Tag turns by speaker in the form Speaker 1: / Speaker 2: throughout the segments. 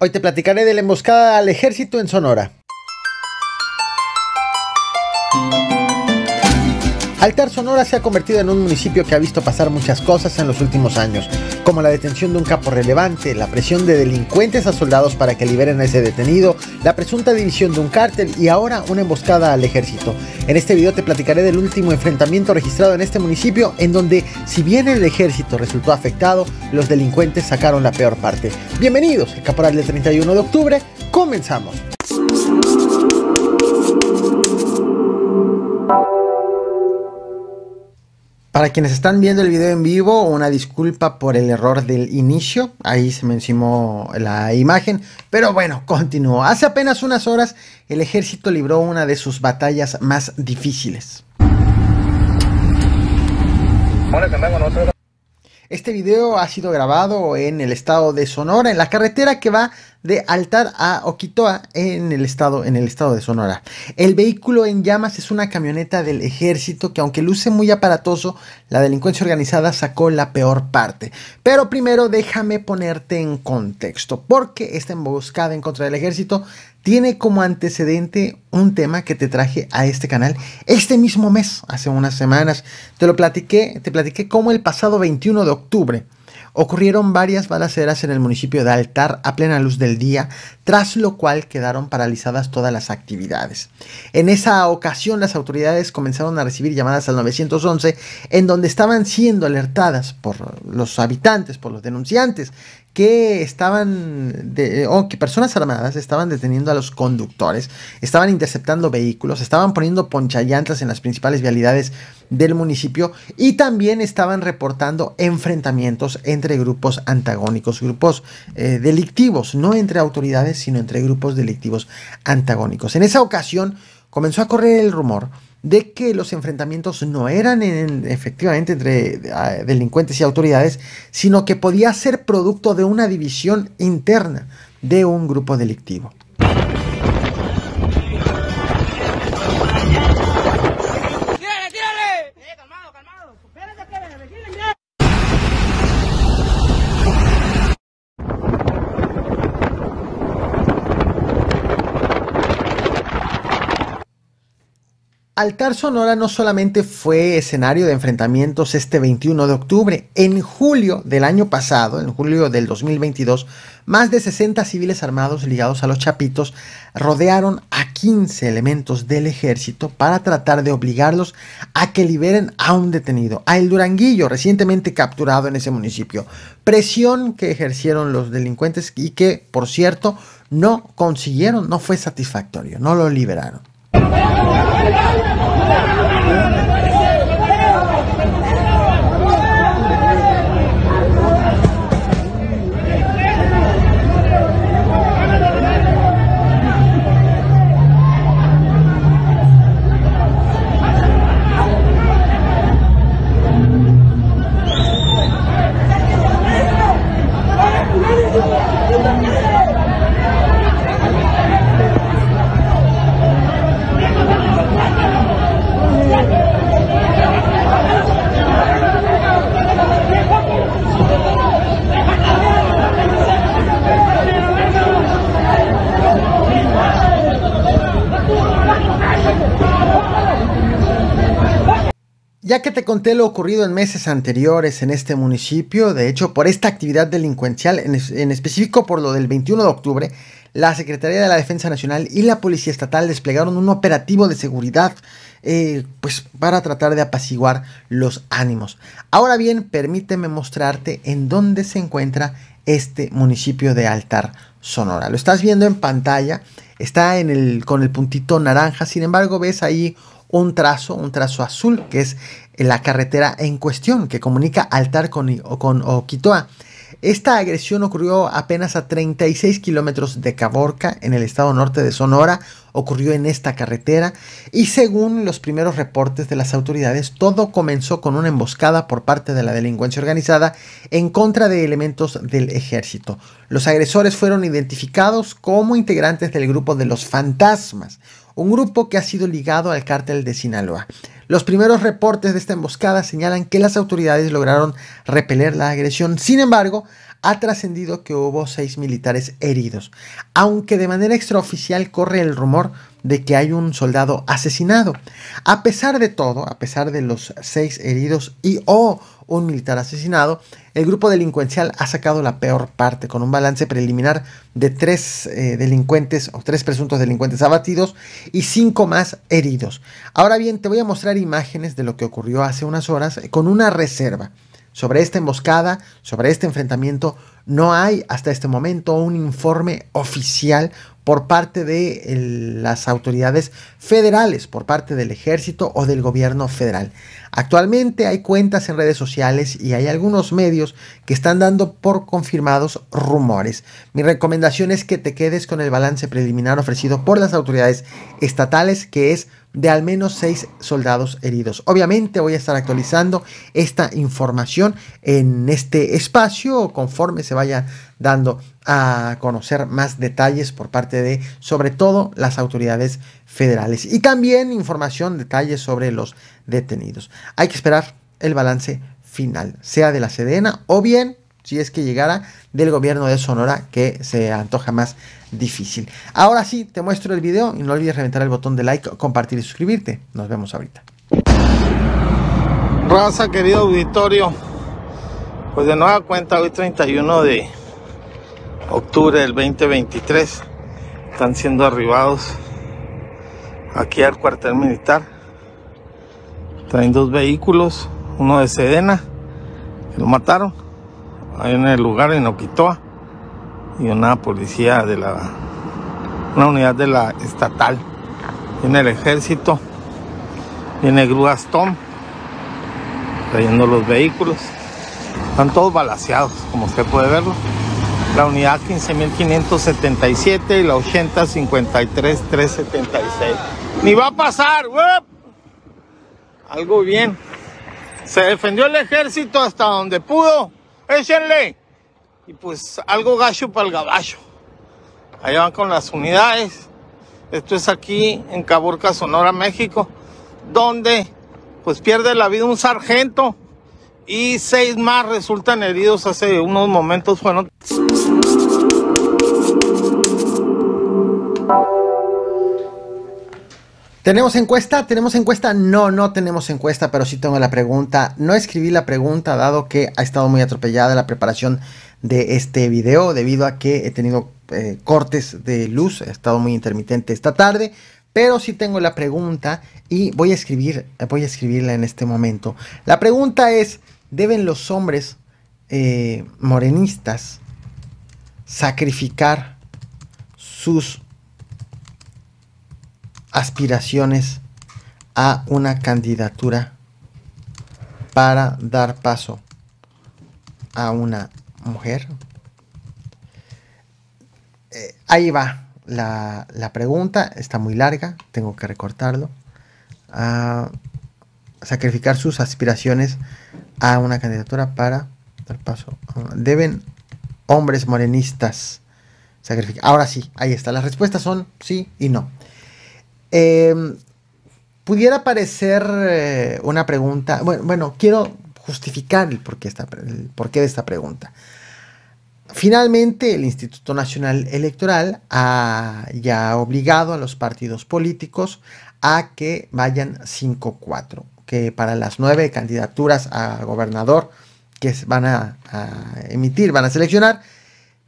Speaker 1: Hoy te platicaré de la emboscada al ejército en Sonora. Altar Sonora se ha convertido en un municipio que ha visto pasar muchas cosas en los últimos años, como la detención de un capo relevante, la presión de delincuentes a soldados para que liberen a ese detenido, la presunta división de un cártel y ahora una emboscada al ejército. En este video te platicaré del último enfrentamiento registrado en este municipio en donde, si bien el ejército resultó afectado, los delincuentes sacaron la peor parte. Bienvenidos, el Caporal del 31 de octubre, comenzamos. Para quienes están viendo el video en vivo, una disculpa por el error del inicio, ahí se me encimó la imagen, pero bueno, continúo. Hace apenas unas horas el ejército libró una de sus batallas más difíciles. Bueno, este video ha sido grabado en el estado de Sonora, en la carretera que va de Altar a Oquitoa, en el estado, en el estado de Sonora. El vehículo en llamas es una camioneta del ejército que, aunque luce muy aparatoso, la delincuencia organizada sacó la peor parte. Pero primero déjame ponerte en contexto, porque esta emboscada en contra del ejército tiene como antecedente un tema que te traje a este canal este mismo mes, hace unas semanas. Te lo platiqué, te platiqué cómo el pasado 21 de octubre ocurrieron varias balaceras en el municipio de Altar a plena luz del día, tras lo cual quedaron paralizadas todas las actividades. En esa ocasión las autoridades comenzaron a recibir llamadas al 911 en donde estaban siendo alertadas por los habitantes, por los denunciantes, que estaban, eh, o que personas armadas estaban deteniendo a los conductores, estaban interceptando vehículos, estaban poniendo ponchallantas en las principales vialidades del municipio y también estaban reportando enfrentamientos entre grupos antagónicos, grupos eh, delictivos, no entre autoridades, sino entre grupos delictivos antagónicos. En esa ocasión comenzó a correr el rumor de que los enfrentamientos no eran efectivamente entre ah, delincuentes y autoridades, sino que podía ser producto de una división interna de un grupo delictivo. Altar Sonora no solamente fue escenario de enfrentamientos este 21 de octubre, en julio del año pasado, en julio del 2022, más de 60 civiles armados ligados a los Chapitos rodearon a 15 elementos del ejército para tratar de obligarlos a que liberen a un detenido, a El Duranguillo, recientemente capturado en ese municipio. Presión que ejercieron los delincuentes y que, por cierto, no consiguieron, no fue satisfactorio, no lo liberaron.
Speaker 2: ¡Vamos a
Speaker 1: conté lo ocurrido en meses anteriores en este municipio. De hecho, por esta actividad delincuencial, en, específico por lo del 21 de octubre, la Secretaría de la Defensa Nacional y la Policía Estatal desplegaron un operativo de seguridad eh, pues, para tratar de apaciguar los ánimos. Ahora bien, permíteme mostrarte en dónde se encuentra este municipio de Altar, Sonora. Lo estás viendo en pantalla, está en el, con el puntito naranja, sin embargo ves ahí un trazo, un trazo azul, que es en la carretera en cuestión, que comunica Altar con, con Oquitoa. Esta agresión ocurrió apenas a 36 kilómetros de Caborca, en el estado norte de Sonora, ocurrió en esta carretera y según los primeros reportes de las autoridades, todo comenzó con una emboscada por parte de la delincuencia organizada en contra de elementos del ejército. Los agresores fueron identificados como integrantes del grupo de los fantasmas, un grupo que ha sido ligado al cártel de Sinaloa. Los primeros reportes de esta emboscada señalan que las autoridades lograron repeler la agresión. Sin embargo, ha trascendido que hubo seis militares heridos, aunque de manera extraoficial corre el rumor de que hay un soldado asesinado. A pesar de todo, a pesar de los seis heridos y o un militar asesinado, el grupo delincuencial ha sacado la peor parte, con un balance preliminar de tres eh, delincuentes o tres presuntos delincuentes abatidos y cinco más heridos. Ahora bien, te voy a mostrar imágenes de lo que ocurrió hace unas horas eh, con una reserva. Sobre esta emboscada, sobre este enfrentamiento, no hay hasta este momento un informe oficial por parte de las autoridades federales, por parte del ejército o del gobierno federal. Actualmente hay cuentas en redes sociales y hay algunos medios que están dando por confirmados rumores. Mi recomendación es que te quedes con el balance preliminar ofrecido por las autoridades estatales, que es de al menos seis soldados heridos. Obviamente voy a estar actualizando esta información en este espacio conforme se vaya dando a conocer más detalles por parte de, sobre todo, las autoridades federales. Y también información, detalles sobre los detenidos. Hay que esperar el balance final, sea de la Sedena o bien si es que llegara del gobierno de Sonora, que se antoja más difícil. Ahora sí, te muestro el video y no olvides reventar el botón de like, compartir y suscribirte. Nos vemos ahorita.
Speaker 2: Raza, querido auditorio, pues de nueva cuenta, hoy 31 de octubre del 2023, están siendo arribados aquí al cuartel militar. Traen dos vehículos, uno de Sedena, que lo mataron ahí en el lugar en Oquitoa y una policía de la una unidad de la estatal viene el ejército viene grúas Tom trayendo los vehículos están todos balaseados como usted puede verlo la unidad 15.577 y la 80.53.376 ni va a pasar ¡Uep! algo bien se defendió el ejército hasta donde pudo échenle. Y pues algo gacho para el gabacho. Allá van con las unidades. Esto es aquí en Caborca, Sonora, México, donde pues pierde la vida un sargento y seis más resultan heridos hace unos momentos. Bueno.
Speaker 1: ¿Tenemos encuesta? ¿Tenemos encuesta? No, no tenemos encuesta, pero sí tengo la pregunta. No escribí la pregunta dado que ha estado muy atropellada la preparación de este video debido a que he tenido eh, cortes de luz, he estado muy intermitente esta tarde, pero sí tengo la pregunta y voy a escribir, voy a escribirla en este momento. La pregunta es, ¿deben los hombres eh, morenistas sacrificar sus aspiraciones a una candidatura para dar paso a una mujer? Eh, ahí va la, pregunta, está muy larga, tengo que recortarlo. Ah, sacrificar sus aspiraciones a una candidatura para dar paso. Deben hombres morenistas sacrificar. Ahora sí, ahí está. Las respuestas son sí y no. Em, pudiera parecer eh, una pregunta, bueno, bueno, quiero justificar el porqué, de esta pregunta. Finalmente, el Instituto Nacional Electoral ha ya obligado a los partidos políticos a que vayan 5-4, que para las nueve candidaturas a gobernador que van a emitir, van a seleccionar,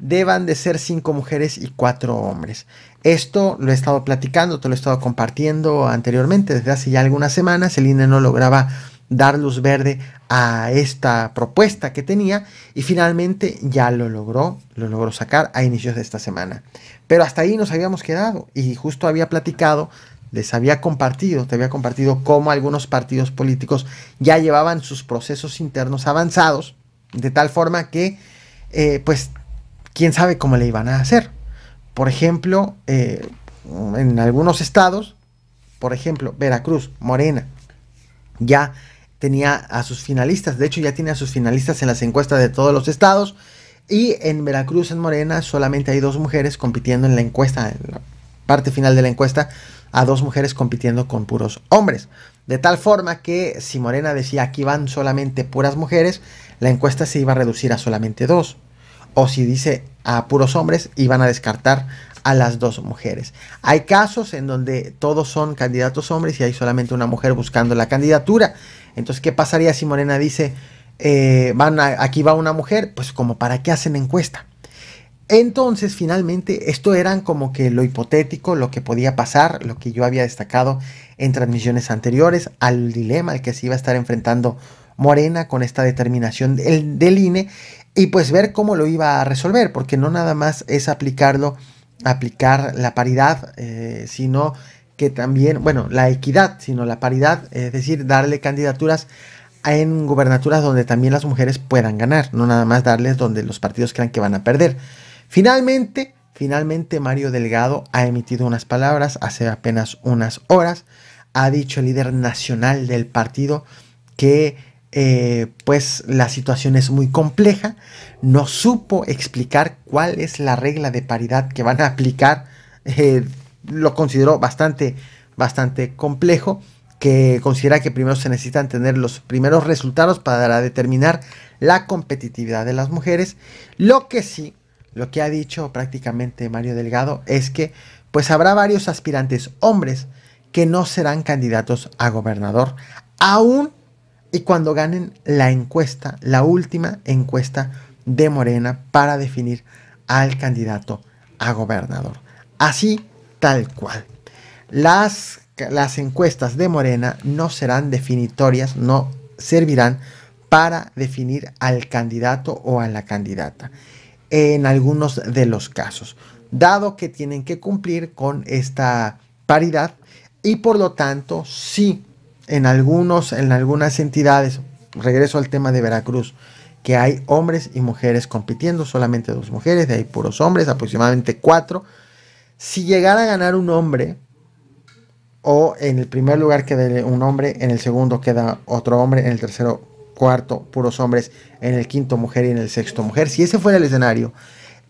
Speaker 1: deban de ser cinco mujeres y cuatro hombres. Esto lo he estado platicando, te lo he estado compartiendo anteriormente, desde hace ya algunas semanas, el INE no lograba dar luz verde a esta propuesta que tenía y finalmente ya lo logró, lo logró sacar a inicios de esta semana. Pero hasta ahí nos habíamos quedado y justo había platicado, les había compartido, te había compartido cómo algunos partidos políticos ya llevaban sus procesos internos avanzados de tal forma que eh, pues quién sabe cómo le iban a hacer. Por ejemplo, eh, en algunos estados, por ejemplo, Veracruz, Morena, ya tenía a sus finalistas, de hecho ya tiene a sus finalistas en las encuestas de todos los estados, y en Veracruz, en Morena, solamente hay dos mujeres compitiendo en la encuesta, en la parte final de la encuesta, a dos mujeres compitiendo con puros hombres. De tal forma que si Morena decía aquí van solamente puras mujeres, la encuesta se iba a reducir a solamente dos o si dice a puros hombres y van a descartar a las dos mujeres. Hay casos en donde todos son candidatos hombres y hay solamente una mujer buscando la candidatura. Entonces, ¿qué pasaría si Morena dice, eh, van aquí va una mujer? Pues como para qué hacen encuesta. Entonces, finalmente, esto eran como que lo hipotético, lo que podía pasar, lo que yo había destacado en transmisiones anteriores, al dilema al que se iba a estar enfrentando Morena con esta determinación del, del INE y pues ver cómo lo iba a resolver, porque no nada más es aplicarlo, aplicar la paridad, eh, sino que también, bueno, la equidad, sino la paridad, es decir, darle candidaturas en gubernaturas donde también las mujeres puedan ganar, no nada más darles donde los partidos crean que van a perder. Finalmente, finalmente Mario Delgado ha emitido unas palabras hace apenas unas horas, ha dicho el líder nacional del partido que eh, pues la situación es muy compleja, no supo explicar cuál es la regla de paridad que van a aplicar, eh, lo consideró bastante, bastante complejo, que considera que primero se necesitan tener los primeros resultados para determinar la competitividad de las mujeres, lo que sí, lo que ha dicho prácticamente Mario Delgado es que pues habrá varios aspirantes hombres que no serán candidatos a gobernador, aún y cuando ganen la encuesta, la última encuesta de Morena para definir al candidato a gobernador. Así, tal cual. Las, las encuestas de Morena no serán definitorias, no servirán para definir al candidato o a la candidata en algunos de los casos, dado que tienen que cumplir con esta paridad y por lo tanto, sí en algunos, en algunas entidades, regreso al tema de Veracruz, que hay hombres y mujeres compitiendo, solamente dos mujeres, de ahí puros hombres, aproximadamente cuatro. Si llegara a ganar un hombre, o en el primer lugar queda un hombre, en el segundo queda otro hombre, en el tercero, cuarto, puros hombres, en el quinto, mujer y en el sexto, mujer. Si ese fuera el escenario,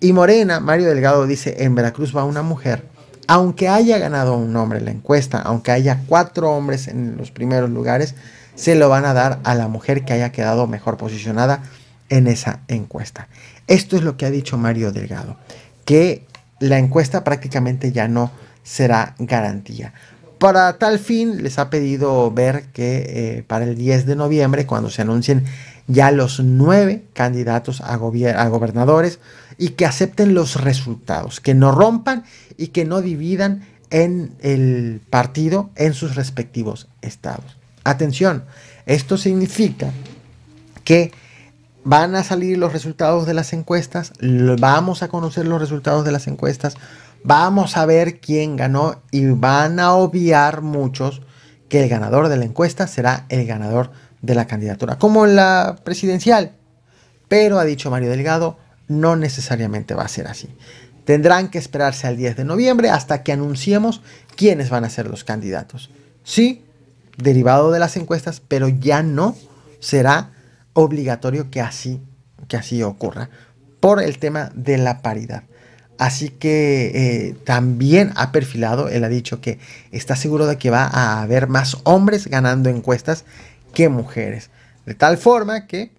Speaker 1: y Morena, Mario Delgado dice, en Veracruz va una mujer, aunque haya ganado un hombre la encuesta, aunque haya cuatro hombres en los primeros lugares, se lo van a dar a la mujer que haya quedado mejor posicionada en esa encuesta. Esto es lo que ha dicho Mario Delgado, que la encuesta prácticamente ya no será garantía. Para tal fin, les ha pedido ver que eh, para el 10 de noviembre, cuando se anuncien ya los nueve candidatos a, a, gobernadores y que acepten los resultados, que no rompan y que no dividan en el partido en sus respectivos estados. Atención, esto significa que van a salir los resultados de las encuestas, vamos a conocer los resultados de las encuestas, vamos a ver quién ganó y van a obviar muchos que el ganador de la encuesta será el ganador de la candidatura, como en la presidencial. Pero, ha dicho Mario Delgado, no necesariamente va a ser así. Tendrán que esperarse al 10 de noviembre hasta que anunciemos quiénes van a ser los candidatos. Sí, derivado de las encuestas, pero ya no será obligatorio que así, que así ocurra por el tema de la paridad. Así que eh, también ha perfilado, él ha dicho que está seguro de que va a haber más hombres ganando encuestas que mujeres. De tal forma que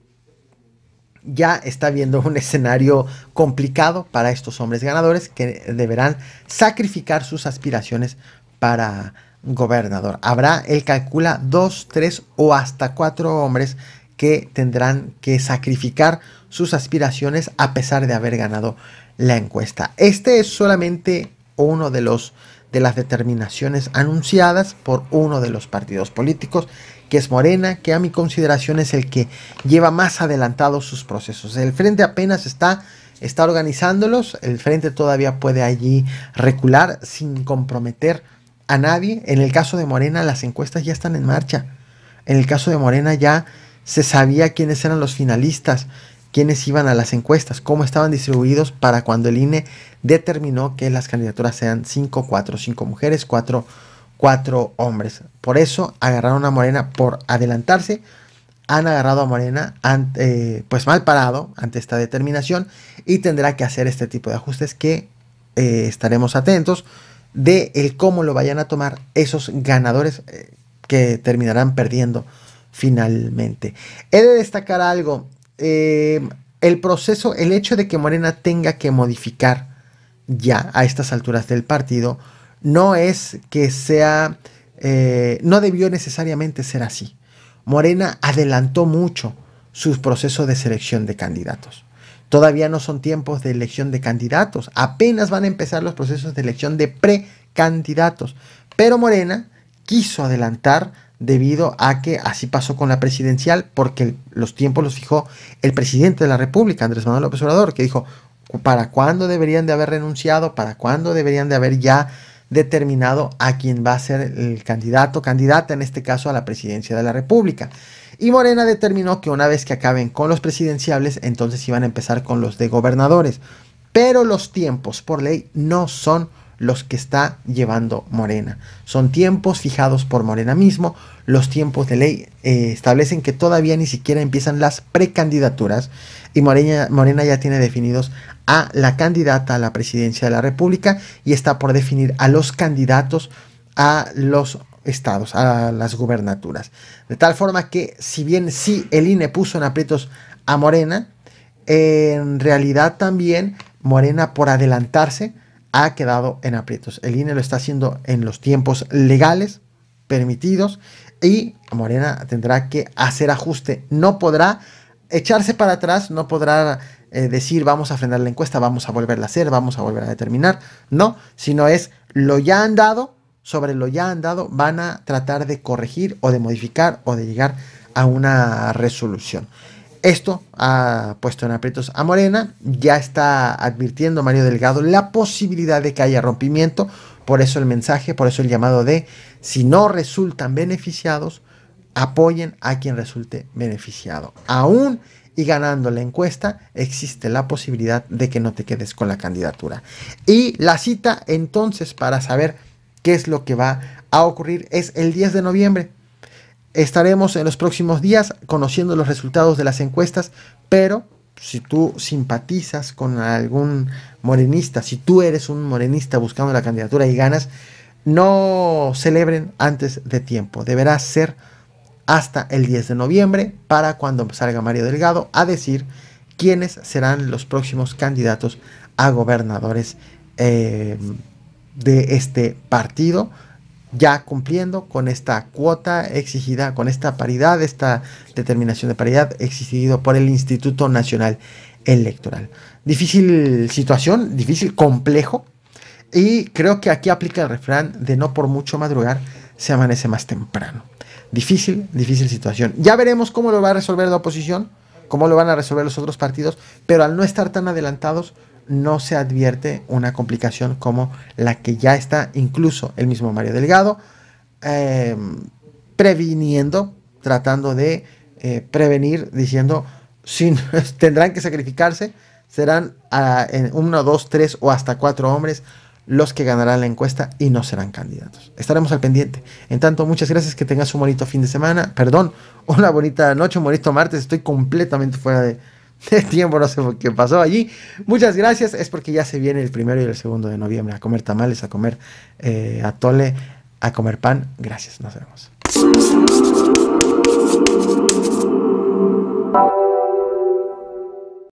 Speaker 1: ya está viendo un escenario complicado para estos hombres ganadores que deberán sacrificar sus aspiraciones para gobernador. Habrá, él calcula, dos, tres o hasta cuatro hombres que tendrán que sacrificar sus aspiraciones a pesar de haber ganado la encuesta. Este es solamente uno de los de las determinaciones anunciadas por uno de los partidos políticos, que es Morena, que a mi consideración es el que lleva más adelantados sus procesos. El frente apenas está, está organizándolos, el frente todavía puede allí recular sin comprometer a nadie. En el caso de Morena, las encuestas ya están en marcha. En el caso de Morena ya se sabía quiénes eran los finalistas quiénes iban a las encuestas, cómo estaban distribuidos para cuando el INE determinó que las candidaturas sean 5, 4, 5 mujeres, 4, 4 hombres. Por eso agarraron a Morena por adelantarse, han agarrado a Morena eh, pues mal parado ante esta determinación y tendrá que hacer este tipo de ajustes que eh, estaremos atentos de cómo lo vayan a tomar esos ganadores eh, que terminarán perdiendo finalmente. He de destacar algo, eh, el proceso, el hecho de que Morena tenga que modificar ya a estas alturas del partido, no es que sea, eh, no debió necesariamente ser así. Morena adelantó mucho sus procesos de selección de candidatos. Todavía no son tiempos de elección de candidatos, apenas van a empezar los procesos de elección de precandidatos. Pero Morena quiso adelantar debido a que así pasó con la presidencial, porque los tiempos los fijó el presidente de la República, Andrés Manuel López Obrador, que dijo, ¿para cuándo deberían de haber renunciado? ¿Para cuándo deberían de haber ya determinado a quién va a ser el candidato, candidata en este caso a la presidencia de la República? Y Morena determinó que una vez que acaben con los presidenciables, entonces iban a empezar con los de gobernadores. Pero los tiempos por ley no son los que está llevando Morena. Son tiempos fijados por Morena mismo. Los tiempos de ley eh, establecen que todavía ni siquiera empiezan las precandidaturas y Morena, Morena ya tiene definidos a la candidata a la presidencia de la República y está por definir a los candidatos a los estados, a las gubernaturas. De tal forma que si bien sí el INE puso en aprietos a Morena, en realidad también Morena por adelantarse ha quedado en aprietos. El INE lo está haciendo en los tiempos legales permitidos y Morena tendrá que hacer ajuste. No podrá echarse para atrás, no podrá eh, decir vamos a frenar la encuesta, vamos a volverla a hacer, vamos a volver a determinar. No, sino es lo ya han dado, sobre lo ya han dado van a tratar de corregir o de modificar o de llegar a una resolución. Esto ha puesto en aprietos a Morena, ya está advirtiendo Mario Delgado la posibilidad de que haya rompimiento, por eso el mensaje, por eso el llamado de, si no resultan beneficiados, apoyen a quien resulte beneficiado. Aún y ganando la encuesta, existe la posibilidad de que no te quedes con la candidatura. Y la cita entonces para saber qué es lo que va a ocurrir es el 10 de noviembre. Estaremos en los próximos días conociendo los resultados de las encuestas, pero si tú simpatizas con algún morenista, si tú eres un morenista buscando la candidatura y ganas, no celebren antes de tiempo. Deberá ser hasta el 10 de noviembre para cuando salga Mario Delgado a decir quiénes serán los próximos candidatos a gobernadores eh, de este partido ya cumpliendo con esta cuota exigida, con esta paridad, esta determinación de paridad exigido por el Instituto Nacional Electoral. Difícil situación, difícil, complejo. Y creo que aquí aplica el refrán de no por mucho madrugar se amanece más temprano. Difícil, difícil situación. Ya veremos cómo lo va a resolver la oposición, cómo lo van a resolver los otros partidos, pero al no estar tan adelantados, no se advierte una complicación como la que ya está incluso el mismo Mario Delgado eh, previniendo, tratando de eh, prevenir, diciendo, si tendrán que sacrificarse, serán ah, en uno, dos, tres o hasta cuatro hombres los que ganarán la encuesta y no serán candidatos. Estaremos al pendiente. En tanto, muchas gracias, que tengas un bonito fin de semana, perdón, una bonita noche, un bonito martes, estoy completamente fuera de El tiempo no sé por qué pasó allí. Muchas gracias. Es porque ya se viene el primero y el segundo de noviembre a comer tamales, a comer eh, atole, a comer pan. Gracias. Nos vemos.